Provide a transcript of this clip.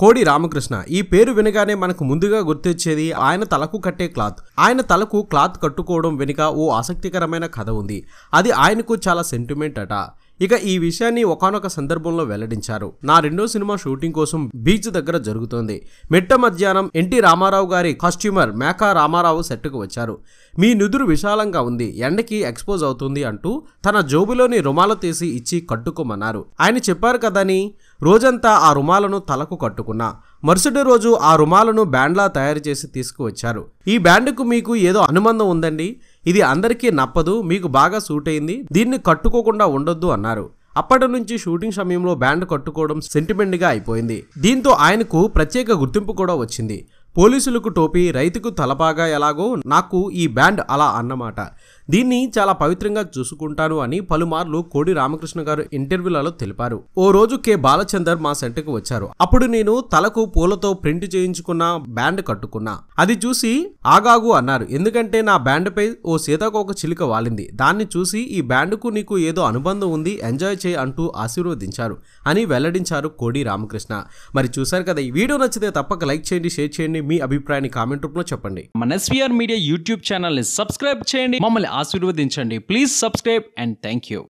కోడి రామకృష్ణ ఈ పేరు వినగానే మనకు ముందుగా గుర్తొచ్చేది ఆయన తలకు కట్టే క్లాత్ ఆయన తలకు క్లాత్ కట్టుకోవడం వెనుక ఓ ఆసక్తికరమైన కథ ఉంది అది ఆయనకు చాలా సెంటిమెంట్ అట ఇక ఈ విషయాన్ని ఒకనొక సందర్భంలో వెల్లడించారు నా రెండో సినిమా షూటింగ్ కోసం బీచ్ దగ్గర జరుగుతోంది మిట్ట మధ్యాహ్నం ఎన్టీ రామారావు గారి కాస్ట్యూమర్ మేకా రామారావు సెట్కు వచ్చారు మీ నుదురు విశాలంగా ఉంది ఎండకి ఎక్స్పోజ్ అవుతుంది అంటూ తన జోబులోని రుమాలు తీసి ఇచ్చి కట్టుకోమన్నారు ఆయన చెప్పారు కదని రోజంతా ఆ రుమాలను తలకు కట్టుకున్నా మరుసటి రోజు ఆ రుమాలను బ్యాండ్లా తయారు చేసి తీసుకువచ్చారు ఈ బ్యాండ్కు మీకు ఏదో అనుబంధం ఉందండి ఇది అందరికీ నప్పదు మీకు బాగా సూట్ అయింది దీన్ని కట్టుకోకుండా ఉండొద్దు అన్నారు అప్పటి నుంచి షూటింగ్ సమయంలో బ్యాండ్ కట్టుకోవడం సెంటిమెంట్గా అయిపోయింది దీంతో ఆయనకు ప్రత్యేక గుర్తింపు కూడా వచ్చింది పోలీసులకు టోపీ రైతుకు తలపాగా ఎలాగో నాకు ఈ బ్యాండ్ అలా అన్నమాట దీన్ని చాలా పవిత్రంగా చూసుకుంటాను అని పలుమార్లు కోడి రామకృష్ణ గారు ఇంటర్వ్యూలలో తెలిపారు ఓ రోజు కె బాలచందర్ మా సెంటర్కి వచ్చారు అప్పుడు నేను తలకు పూలతో ప్రింట్ చేయించుకున్న బ్యాండ్ కట్టుకున్నా అది చూసి ఆగాగు అన్నారు ఎందుకంటే నా బ్యాండ్పై ఓ సీతాకోక చిలుక వాలింది దాన్ని చూసి ఈ బ్యాండ్కు నీకు ఏదో అనుబంధం ఉంది ఎంజాయ్ చేయి అంటూ ఆశీర్వదించారు అని వెల్లడించారు కోడి రామకృష్ణ మరి చూశారు కదా ఈ వీడియో నచ్చితే తప్పక లైక్ చేయండి షేర్ చేయండి మీ అభిప్రాయాన్ని కామెంట్ రూపంలో చెప్పండి మన ఎస్వీఆర్ మీడియా యూట్యూబ్ ఛానల్ ని సబ్స్క్రైబ్ చేయండి మమ్మల్ని ఆశీర్వదించండి please subscribe and thank you